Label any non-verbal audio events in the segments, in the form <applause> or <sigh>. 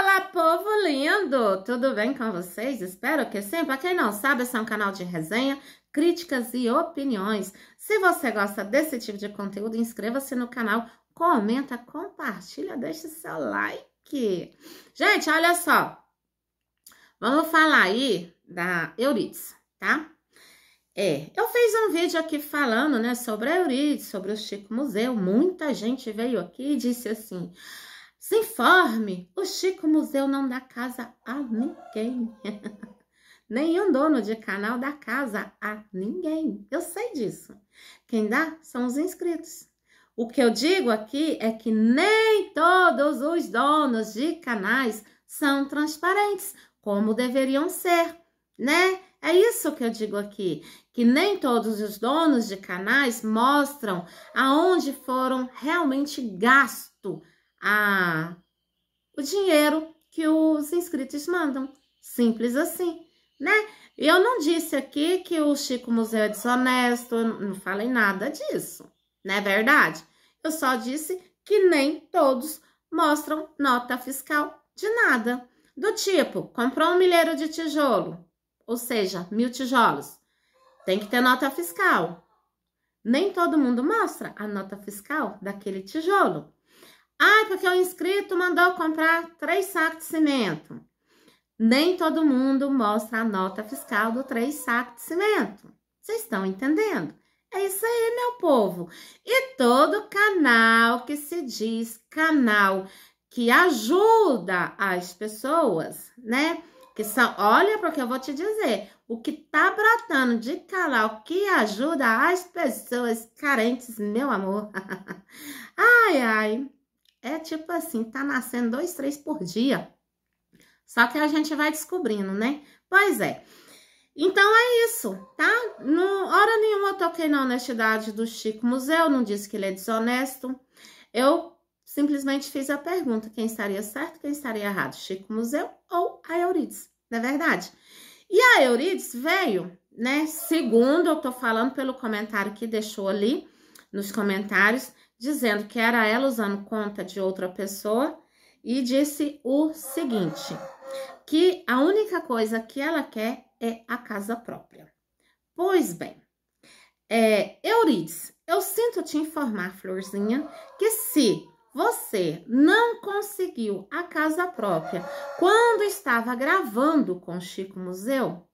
Olá, povo lindo! Tudo bem com vocês? Espero que sim. Para quem não sabe, esse é um canal de resenha, críticas e opiniões. Se você gosta desse tipo de conteúdo, inscreva-se no canal, comenta, compartilha, deixa seu like. Gente, olha só. Vamos falar aí da Euridice, tá? É, eu fiz um vídeo aqui falando, né, sobre a Euridice, sobre o Chico Museu. Muita gente veio aqui e disse assim... Se informe, o Chico Museu não dá casa a ninguém. <laughs> Nenhum dono de canal dá casa a ninguém. Eu sei disso. Quem dá são os inscritos. O que eu digo aqui é que nem todos os donos de canais são transparentes, como deveriam ser, né? É isso que eu digo aqui, que nem todos os donos de canais mostram aonde foram realmente gasto a o dinheiro que os inscritos mandam. Simples assim, né? Eu não disse aqui que o Chico Museu é desonesto, não falei nada disso, não né? é verdade? Eu só disse que nem todos mostram nota fiscal de nada. Do tipo, comprou um milheiro de tijolo, ou seja, mil tijolos, tem que ter nota fiscal. Nem todo mundo mostra a nota fiscal daquele tijolo. Ah, porque o inscrito mandou comprar três sacos de cimento. Nem todo mundo mostra a nota fiscal do três sacos de cimento. Vocês estão entendendo? É isso aí, meu povo. E todo canal que se diz canal que ajuda as pessoas, né? Que são, olha, porque eu vou te dizer, o que tá brotando de canal que ajuda as pessoas carentes, meu amor. <laughs> ai, ai. É tipo assim, tá nascendo dois, três por dia. Só que a gente vai descobrindo, né? Pois é. Então é isso, tá? No, hora nenhuma eu toquei na honestidade do Chico Museu, não disse que ele é desonesto. Eu simplesmente fiz a pergunta: quem estaria certo, quem estaria errado, Chico Museu ou a Euridice, não é verdade? E a Euridice veio, né? Segundo eu tô falando pelo comentário que deixou ali nos comentários, dizendo que era ela usando conta de outra pessoa e disse o seguinte: que a única coisa que ela quer é a casa própria. Pois bem, é, Eurides, eu sinto te informar, Florzinha, que se você não conseguiu a casa própria quando estava gravando com Chico Museu,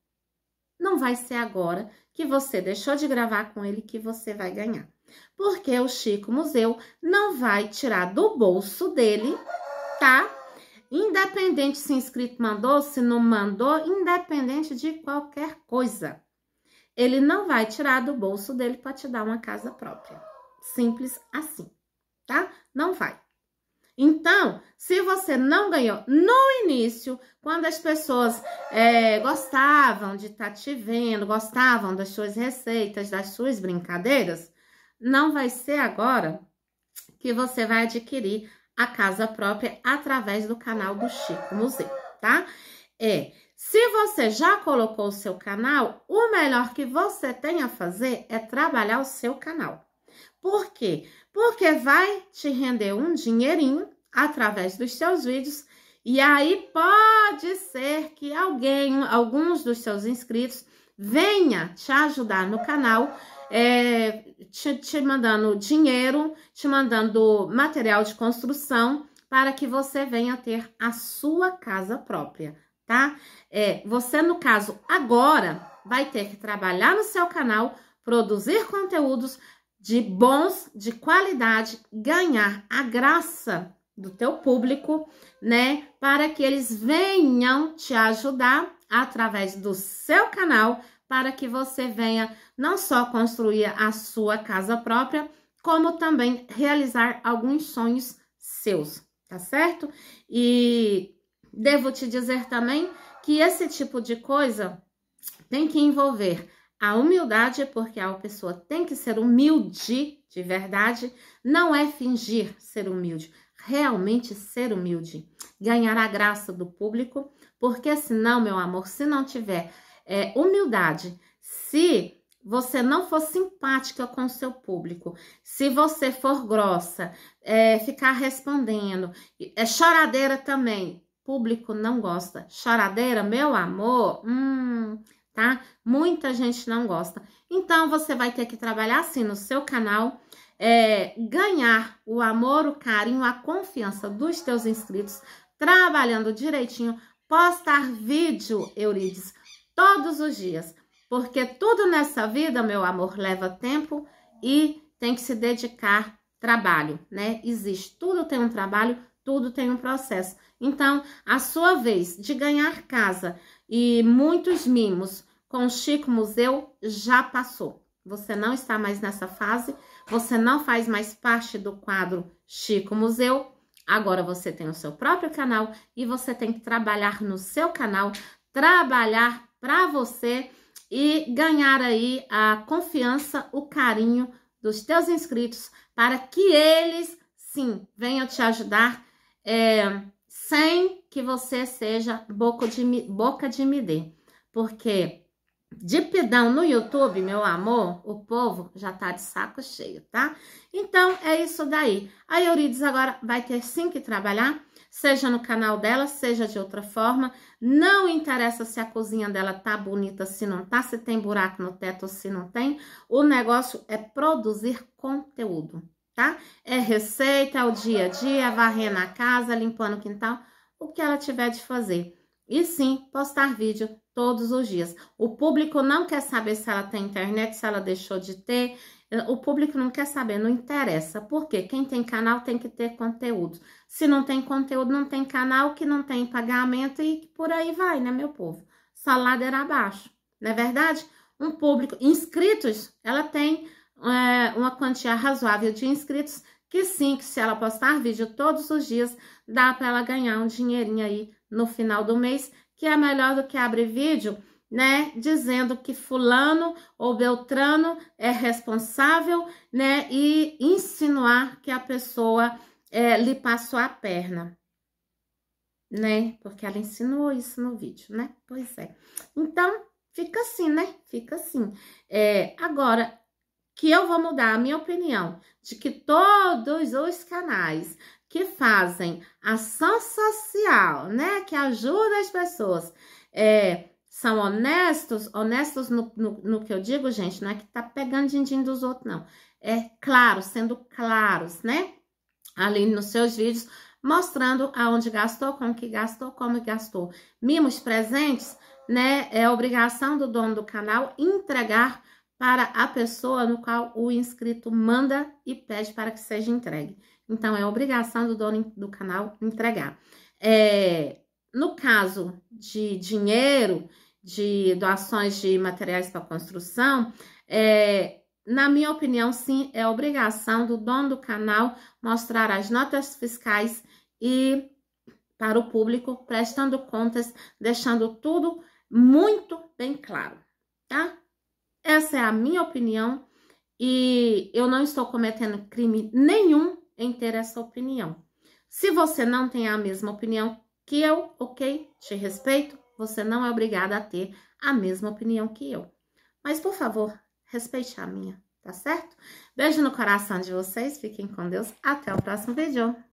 não vai ser agora que você deixou de gravar com ele que você vai ganhar porque o Chico Museu não vai tirar do bolso dele, tá? Independente se inscrito mandou, se não mandou, independente de qualquer coisa. Ele não vai tirar do bolso dele para te dar uma casa própria. Simples assim, tá? Não vai. Então, se você não ganhou no início, quando as pessoas é, gostavam de estar tá te vendo, gostavam das suas receitas, das suas brincadeiras, não vai ser agora que você vai adquirir a casa própria através do canal do Chico Museu, tá? É, se você já colocou o seu canal, o melhor que você tem a fazer é trabalhar o seu canal. Por quê? Porque vai te render um dinheirinho através dos seus vídeos e aí pode ser que alguém, alguns dos seus inscritos, venha te ajudar no canal, é, te, te mandando dinheiro, te mandando material de construção para que você venha ter a sua casa própria, tá? É, você, no caso, agora vai ter que trabalhar no seu canal, produzir conteúdos de bons, de qualidade, ganhar a graça do teu público, né? Para que eles venham te ajudar através do seu canal para que você venha não só construir a sua casa própria, como também realizar alguns sonhos seus, tá certo? E devo te dizer também que esse tipo de coisa tem que envolver a humildade, porque a pessoa tem que ser humilde de verdade, não é fingir ser humilde, realmente ser humilde, ganhar a graça do público, porque senão, meu amor, se não tiver é, humildade. Se você não for simpática com o seu público, se você for grossa, é, ficar respondendo, é choradeira também. Público não gosta. Choradeira, meu amor, hum, tá? Muita gente não gosta. Então você vai ter que trabalhar assim no seu canal, é, ganhar o amor, o carinho, a confiança dos teus inscritos, trabalhando direitinho, postar vídeo, Eurídice todos os dias, porque tudo nessa vida, meu amor, leva tempo e tem que se dedicar trabalho, né? Existe, tudo tem um trabalho, tudo tem um processo. Então, a sua vez de ganhar casa e muitos mimos com o Chico Museu já passou. Você não está mais nessa fase, você não faz mais parte do quadro Chico Museu. Agora você tem o seu próprio canal e você tem que trabalhar no seu canal, trabalhar para você e ganhar aí a confiança, o carinho dos teus inscritos para que eles sim venham te ajudar é, sem que você seja boca de, boca de midê. Porque de pedão no YouTube, meu amor, o povo já tá de saco cheio, tá? Então é isso daí. A Eurides agora vai ter sim que trabalhar seja no canal dela, seja de outra forma. Não interessa se a cozinha dela tá bonita, se não tá, se tem buraco no teto, se não tem. O negócio é produzir conteúdo, tá? É receita, é o dia a dia, varrendo a casa, limpando o quintal, o que ela tiver de fazer. E sim, postar vídeo todos os dias. O público não quer saber se ela tem internet, se ela deixou de ter, eh, o público não quer saber, não interessa. Por quê? Quem tem canal tem que ter conteúdo. Se não tem conteúdo, não tem canal, que não tem pagamento e por aí vai, né, meu povo? Só ladeira abaixo, não é verdade? Um público, inscritos, ela tem é, uma quantia razoável de inscritos, que sim, que se ela postar vídeo todos os dias, dá para ela ganhar um dinheirinho aí no final do mês, que é melhor do que abrir vídeo né, dizendo que fulano ou beltrano é responsável, né, e insinuar que a pessoa é, lhe passou a perna, né, porque ela insinuou isso no vídeo, né, pois é. Então, fica assim, né, fica assim. É, agora, que eu vou mudar a minha opinião de que todos os canais que fazem ação social, né, que ajuda as pessoas, é, são honestos, honestos no, no, no, que eu digo, gente, não é que tá pegando din-din dos outros, não. É claro, sendo claros, né? Ali nos seus vídeos, mostrando aonde gastou, com que gastou, como gastou. Mimos presentes, né? É obrigação do dono do canal entregar para a pessoa no qual o inscrito manda e pede para que seja entregue. Então, é obrigação do dono do canal entregar. É, no caso de dinheiro, de doações de materiais para construção, é, na minha opinião, sim, é obrigação do dono do canal mostrar as notas fiscais e para o público, prestando contas, deixando tudo muito bem claro, tá? Essa é a minha opinião e eu não estou cometendo crime nenhum em ter essa opinião. Se você não tem a mesma opinião, que eu, ok, te respeito, você não é obrigada a ter a mesma opinião que eu. Mas, por favor, respeite a minha, tá certo? Beijo no coração de vocês, fiquem com Deus, até o próximo vídeo.